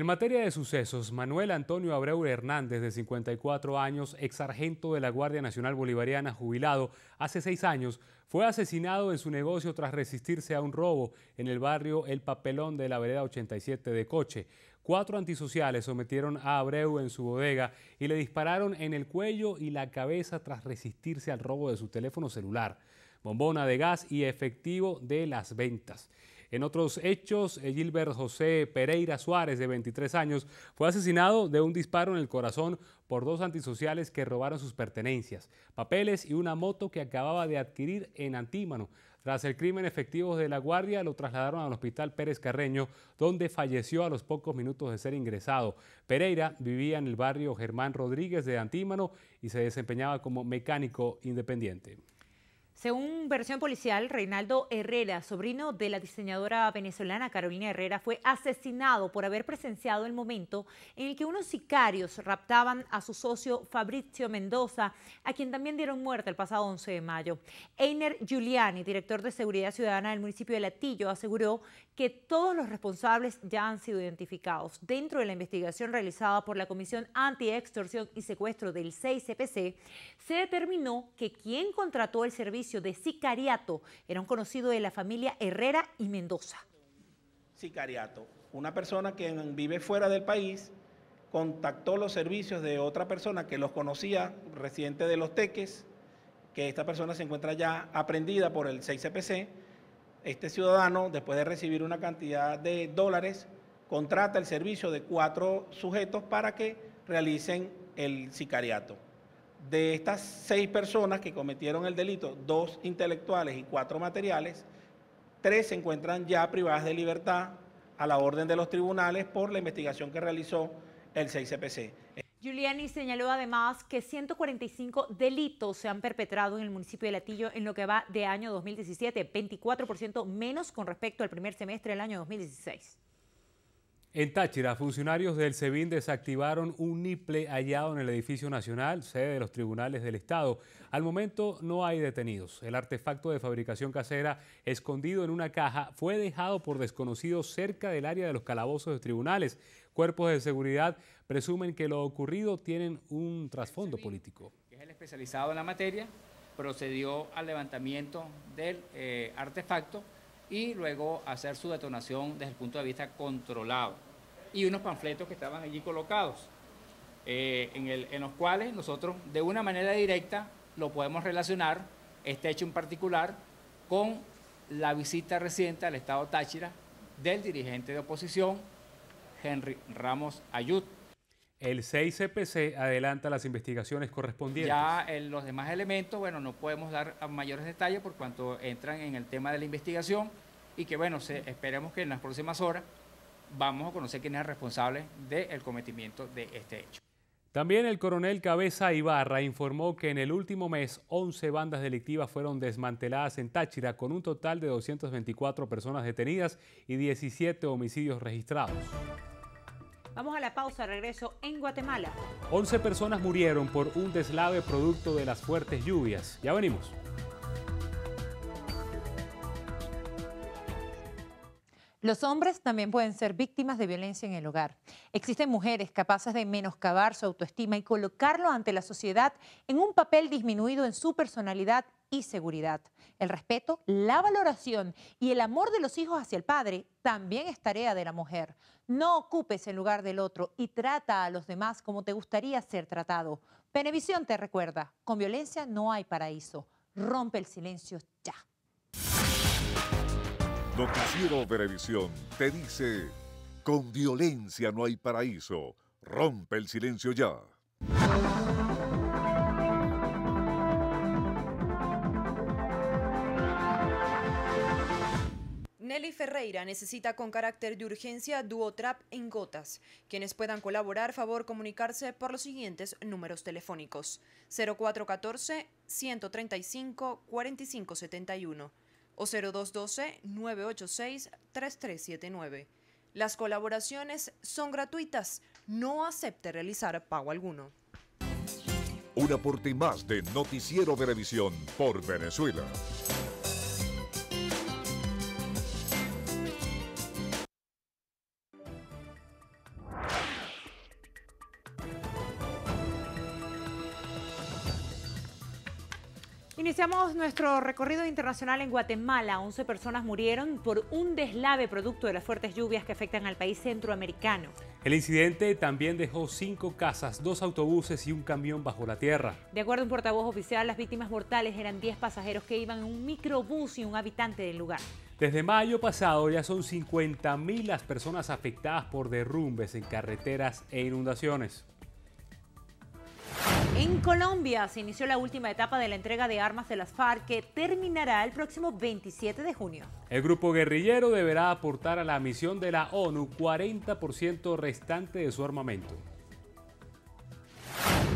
En materia de sucesos, Manuel Antonio Abreu Hernández, de 54 años, ex sargento de la Guardia Nacional Bolivariana, jubilado hace seis años, fue asesinado en su negocio tras resistirse a un robo en el barrio El Papelón de la vereda 87 de Coche. Cuatro antisociales sometieron a Abreu en su bodega y le dispararon en el cuello y la cabeza tras resistirse al robo de su teléfono celular, bombona de gas y efectivo de las ventas. En otros hechos, Gilbert José Pereira Suárez, de 23 años, fue asesinado de un disparo en el corazón por dos antisociales que robaron sus pertenencias, papeles y una moto que acababa de adquirir en Antímano. Tras el crimen, efectivo de la Guardia lo trasladaron al hospital Pérez Carreño, donde falleció a los pocos minutos de ser ingresado. Pereira vivía en el barrio Germán Rodríguez de Antímano y se desempeñaba como mecánico independiente. Según versión policial, Reinaldo Herrera, sobrino de la diseñadora venezolana Carolina Herrera, fue asesinado por haber presenciado el momento en el que unos sicarios raptaban a su socio Fabrizio Mendoza, a quien también dieron muerte el pasado 11 de mayo. Einer Giuliani, director de Seguridad Ciudadana del municipio de Latillo, aseguró que todos los responsables ya han sido identificados. Dentro de la investigación realizada por la Comisión Anti-Extorsión y Secuestro del 6CPC, se determinó que quien contrató el servicio de sicariato. Era un conocido de la familia Herrera y Mendoza. Sicariato, una persona que vive fuera del país, contactó los servicios de otra persona que los conocía, residente de Los Teques, que esta persona se encuentra ya aprendida por el 6CPC. Este ciudadano, después de recibir una cantidad de dólares, contrata el servicio de cuatro sujetos para que realicen el sicariato de estas seis personas que cometieron el delito, dos intelectuales y cuatro materiales, tres se encuentran ya privadas de libertad a la orden de los tribunales por la investigación que realizó el 6CPC. Giuliani señaló además que 145 delitos se han perpetrado en el municipio de Latillo en lo que va de año 2017, 24% menos con respecto al primer semestre del año 2016. En Táchira, funcionarios del SEBIN desactivaron un niple hallado en el edificio nacional, sede de los tribunales del Estado. Al momento no hay detenidos. El artefacto de fabricación casera, escondido en una caja, fue dejado por desconocidos cerca del área de los calabozos de tribunales. Cuerpos de seguridad presumen que lo ocurrido tienen un trasfondo político. el especializado en la materia, procedió al levantamiento del eh, artefacto y luego hacer su detonación desde el punto de vista controlado. Y unos panfletos que estaban allí colocados, eh, en, los cuales nosotros de una manera directa lo podemos relacionar, este hecho en particular, con la visita reciente al Estado Táchira del dirigente de oposición, Henry Ramos Ayut. El 6CPC adelanta las investigaciones correspondientes. Ya en los demás elementos, bueno, no podemos dar mayores detalles por cuanto entran en el tema de la investigación y que, bueno, esperemos que en las próximas horas vamos a conocer quién es el responsable del cometimiento de este hecho. También el coronel Cabeza Ibarra informó que en el último mes 11 bandas delictivas fueron desmanteladas en Táchira con un total de 224 personas detenidas y 17 homicidios registrados. Vamos a la pausa, regreso en Guatemala. 11 personas murieron por un deslave producto de las fuertes lluvias. Ya venimos. Los hombres también pueden ser víctimas de violencia en el hogar. Existen mujeres capaces de menoscabar su autoestima y colocarlo ante la sociedad en un papel disminuido en su personalidad y seguridad. El respeto, la valoración y el amor de los hijos hacia el padre también es tarea de la mujer. No ocupes el lugar del otro y trata a los demás como te gustaría ser tratado. Penevisión te recuerda, con violencia no hay paraíso. Rompe el silencio ya. Noticiero Venevisión te dice, con violencia no hay paraíso. Rompe el silencio ya. Nelly Ferreira necesita con carácter de urgencia Duotrap en gotas. Quienes puedan colaborar, favor comunicarse por los siguientes números telefónicos. 0414-135-4571 o 0212-986-3379. Las colaboraciones son gratuitas. No acepte realizar pago alguno. Un aporte más de Noticiero Televisión por Venezuela. Iniciamos nuestro recorrido internacional en Guatemala. 11 personas murieron por un deslave producto de las fuertes lluvias que afectan al país centroamericano. El incidente también dejó cinco casas, dos autobuses y un camión bajo la tierra. De acuerdo a un portavoz oficial, las víctimas mortales eran 10 pasajeros que iban en un microbús y un habitante del lugar. Desde mayo pasado ya son 50.000 las personas afectadas por derrumbes en carreteras e inundaciones. En Colombia se inició la última etapa de la entrega de armas de las FARC que terminará el próximo 27 de junio. El grupo guerrillero deberá aportar a la misión de la ONU 40% restante de su armamento.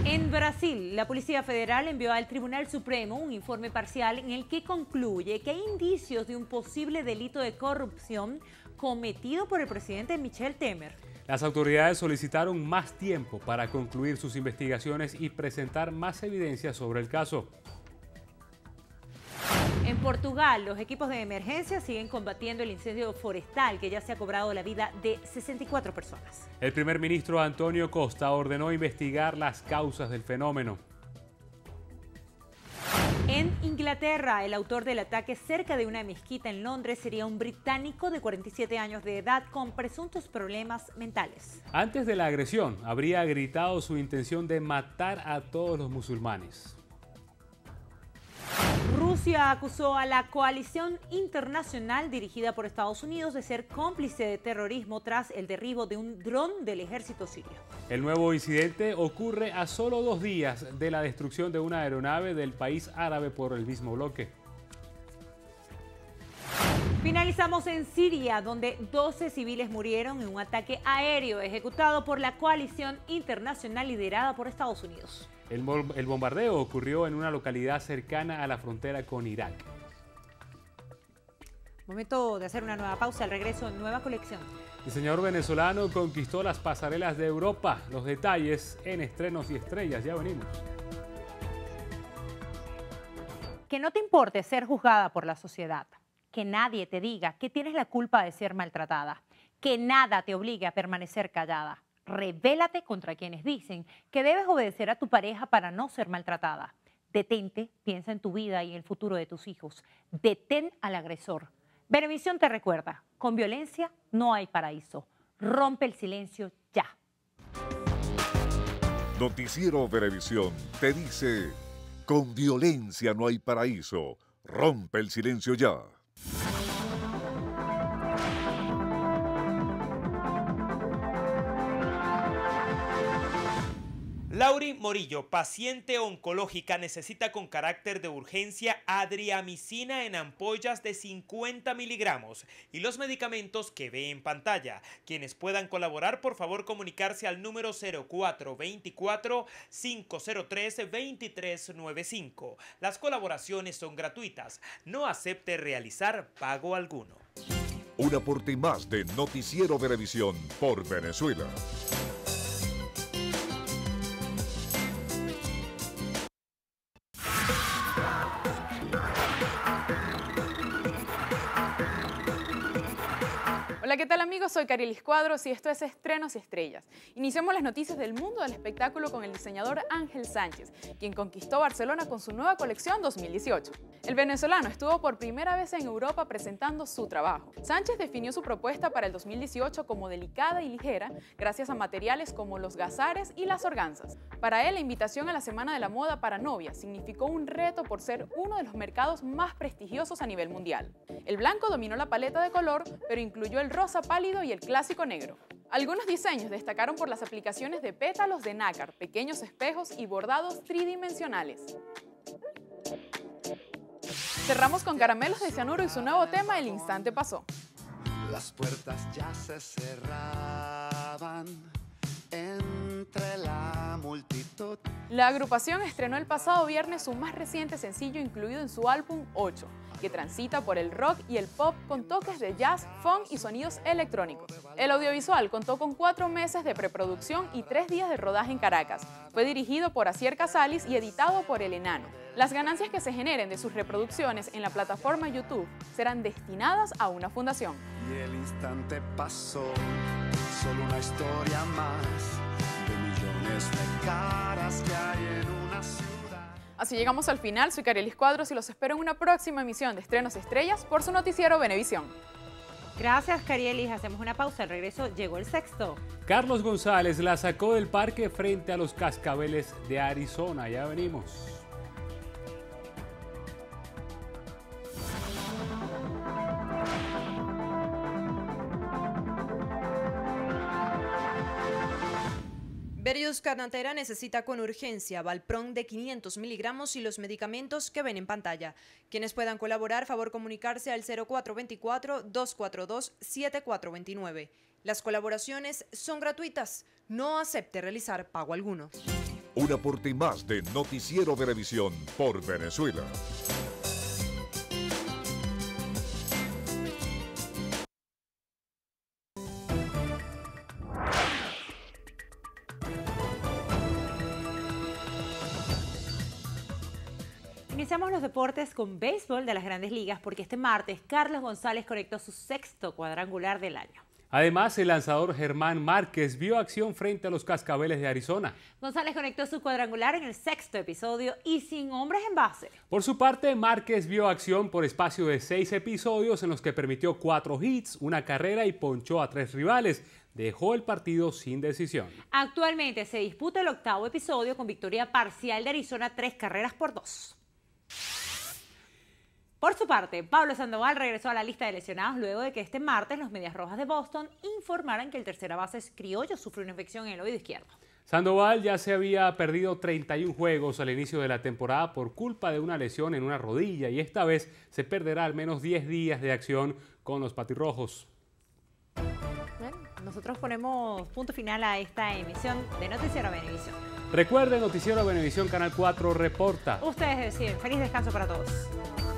En Brasil, la Policía Federal envió al Tribunal Supremo un informe parcial en el que concluye que hay indicios de un posible delito de corrupción cometido por el presidente Michel Temer. Las autoridades solicitaron más tiempo para concluir sus investigaciones y presentar más evidencia sobre el caso. En Portugal, los equipos de emergencia siguen combatiendo el incendio forestal que ya se ha cobrado la vida de 64 personas. El primer ministro Antonio Costa ordenó investigar las causas del fenómeno. En Inglaterra, el autor del ataque cerca de una mezquita en Londres sería un británico de 47 años de edad con presuntos problemas mentales. Antes de la agresión, habría gritado su intención de matar a todos los musulmanes. Rusia acusó a la coalición internacional dirigida por Estados Unidos de ser cómplice de terrorismo tras el derribo de un dron del ejército sirio. El nuevo incidente ocurre a solo dos días de la destrucción de una aeronave del país árabe por el mismo bloque. Finalizamos en Siria, donde 12 civiles murieron en un ataque aéreo ejecutado por la coalición internacional liderada por Estados Unidos. El, bombardeo ocurrió en una localidad cercana a la frontera con Irak. Momento de hacer una nueva pausa, al regreso, nueva colección. El señor venezolano conquistó las pasarelas de Europa. Los detalles en estrenos y estrellas, ya venimos. Que no te importe ser juzgada por la sociedad, que nadie te diga que tienes la culpa de ser maltratada, que nada te obligue a permanecer callada. Revélate contra quienes dicen que debes obedecer a tu pareja para no ser maltratada. Detente, piensa en tu vida y en el futuro de tus hijos. Detén al agresor. Benevisión te recuerda, con violencia no hay paraíso. Rompe el silencio ya. Noticiero Benevisión te dice, con violencia no hay paraíso. Rompe el silencio ya. Lauri Morillo, paciente oncológica, necesita con carácter de urgencia adriamicina en ampollas de 50 miligramos y los medicamentos que ve en pantalla. Quienes puedan colaborar, por favor comunicarse al número 0424-503-2395. Las colaboraciones son gratuitas. No acepte realizar pago alguno. Un aporte más de Noticiero Televisión por Venezuela. amigos? Soy Carilis Cuadros y esto es Estrenos y Estrellas. Iniciamos las noticias del mundo del espectáculo con el diseñador Ángel Sánchez, quien conquistó Barcelona con su nueva colección 2018. El venezolano estuvo por primera vez en Europa presentando su trabajo. Sánchez definió su propuesta para el 2018 como delicada y ligera, gracias a materiales como los gazares y las organzas. Para él, la invitación a la Semana de la Moda para Novia significó un reto por ser uno de los mercados más prestigiosos a nivel mundial. El blanco dominó la paleta de color, pero incluyó el rosa pálido y el clásico negro. Algunos diseños destacaron por las aplicaciones de pétalos de nácar, pequeños espejos y bordados tridimensionales. Cerramos con Caramelos de Cianuro y su nuevo tema El Instante Pasó. Las puertas ya se cerraban en la agrupación estrenó el pasado viernes su más reciente sencillo incluido en su álbum 8, que transita por el rock y el pop con toques de jazz, funk y sonidos electrónicos. El audiovisual contó con cuatro meses de preproducción y tres días de rodaje en Caracas. Fue dirigido por Acier Casalis y editado por El Enano. Las ganancias que se generen de sus reproducciones en la plataforma YouTube serán destinadas a una fundación. Y el instante pasó, solo una historia más. Así llegamos al final, soy Carielis Cuadros y los espero en una próxima emisión de Estrenos Estrellas por su noticiero Benevisión. Gracias, Carielis. Hacemos una pausa. Al regreso llegó el sexto. Carlos González la sacó del parque frente a los cascabeles de Arizona. Ya venimos. Berrius Carnatera necesita con urgencia Valpron de 500 miligramos y los medicamentos que ven en pantalla. Quienes puedan colaborar, favor comunicarse al 0424-242-7429. Las colaboraciones son gratuitas. No acepte realizar pago alguno. Un aporte más de Noticiero Televisión por Venezuela. con béisbol de las grandes ligas porque este martes Carlos González conectó su sexto cuadrangular del año. Además, el lanzador Germán Márquez vio acción frente a los cascabeles de Arizona. González conectó su cuadrangular en el sexto episodio y sin hombres en base. Por su parte, Márquez vio acción por espacio de seis episodios en los que permitió cuatro hits, una carrera y ponchó a tres rivales. Dejó el partido sin decisión. Actualmente se disputa el octavo episodio con victoria parcial de Arizona tres carreras por dos. Por su parte, Pablo Sandoval regresó a la lista de lesionados luego de que este martes los Medias Rojas de Boston informaran que el tercera base criollo sufrió una infección en el oído izquierdo. Sandoval ya se había perdido 31 juegos al inicio de la temporada por culpa de una lesión en una rodilla y esta vez se perderá al menos 10 días de acción con los patirrojos. nosotros ponemos punto final a esta emisión de Noticiero Benevisión. Recuerden, Noticiero Benevisión Canal 4 reporta. Ustedes deciden. Feliz descanso para todos.